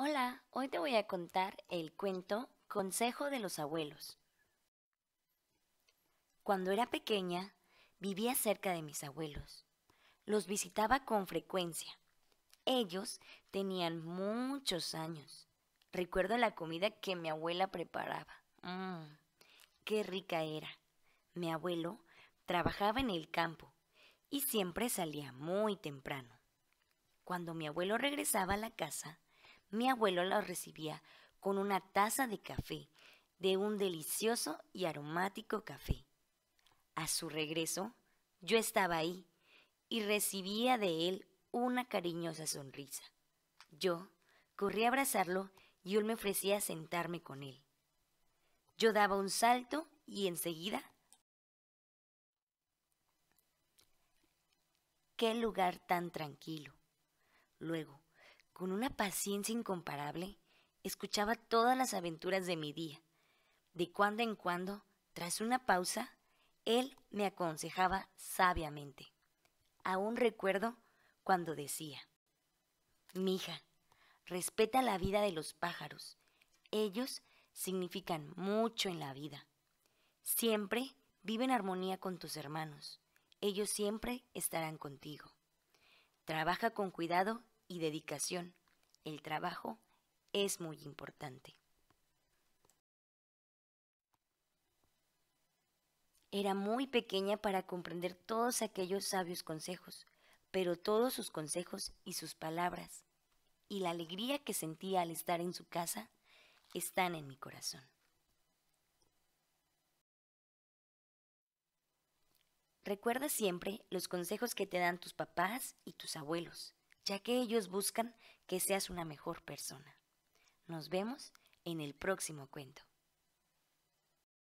Hola, hoy te voy a contar el cuento Consejo de los abuelos. Cuando era pequeña, vivía cerca de mis abuelos. Los visitaba con frecuencia. Ellos tenían muchos años. Recuerdo la comida que mi abuela preparaba. Mm, qué rica era. Mi abuelo trabajaba en el campo y siempre salía muy temprano. Cuando mi abuelo regresaba a la casa, mi abuelo lo recibía con una taza de café, de un delicioso y aromático café. A su regreso, yo estaba ahí y recibía de él una cariñosa sonrisa. Yo corrí a abrazarlo y él me ofrecía sentarme con él. Yo daba un salto y enseguida... ¡Qué lugar tan tranquilo! Luego, con una paciencia incomparable, escuchaba todas las aventuras de mi día. De cuando en cuando, tras una pausa, él me aconsejaba sabiamente. Aún recuerdo cuando decía, Mija, respeta la vida de los pájaros. Ellos significan mucho en la vida. Siempre vive en armonía con tus hermanos. Ellos siempre estarán contigo. Trabaja con cuidado y dedicación, el trabajo es muy importante. Era muy pequeña para comprender todos aquellos sabios consejos, pero todos sus consejos y sus palabras, y la alegría que sentía al estar en su casa, están en mi corazón. Recuerda siempre los consejos que te dan tus papás y tus abuelos ya que ellos buscan que seas una mejor persona. Nos vemos en el próximo cuento.